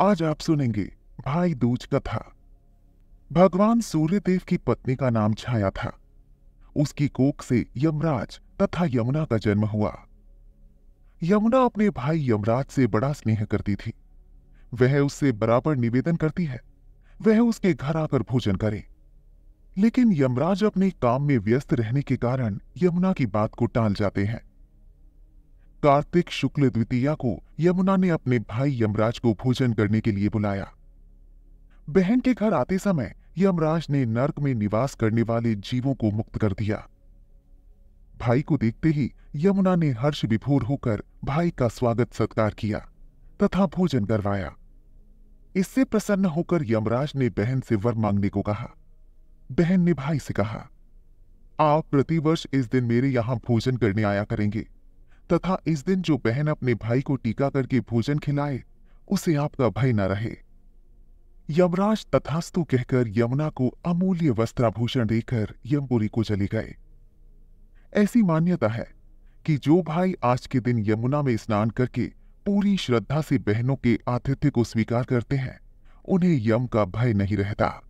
आज आप सुनेंगे भाई दूज कथा भगवान सूर्यदेव की पत्नी का नाम छाया था उसकी कोख से यमराज तथा यमुना का जन्म हुआ यमुना अपने भाई यमराज से बड़ा स्नेह करती थी वह उससे बराबर निवेदन करती है वह उसके घर आकर भोजन करे लेकिन यमराज अपने काम में व्यस्त रहने के कारण यमुना की बात को टाल जाते हैं कार्तिक शुक्ल द्वितीया को यमुना ने अपने भाई यमराज को भोजन करने के लिए बुलाया बहन के घर आते समय यमराज ने नर्क में निवास करने वाले जीवों को मुक्त कर दिया भाई को देखते ही यमुना ने हर्ष विभोर होकर भाई का स्वागत सत्कार किया तथा भोजन करवाया इससे प्रसन्न होकर यमराज ने बहन से वर मांगने को कहा बहन ने भाई से कहा आप प्रतिवर्ष इस दिन मेरे यहां भोजन करने आया करेंगे तथा इस दिन जो बहन अपने भाई को टीका करके भोजन खिलाए उसे आपका भय न रहे यमराज तथास्तु कहकर यमुना को अमूल्य वस्त्राभूषण देकर यमपुरी को चले गए ऐसी मान्यता है कि जो भाई आज के दिन यमुना में स्नान करके पूरी श्रद्धा से बहनों के आतिथ्य को स्वीकार करते हैं उन्हें यम का भय नहीं रहता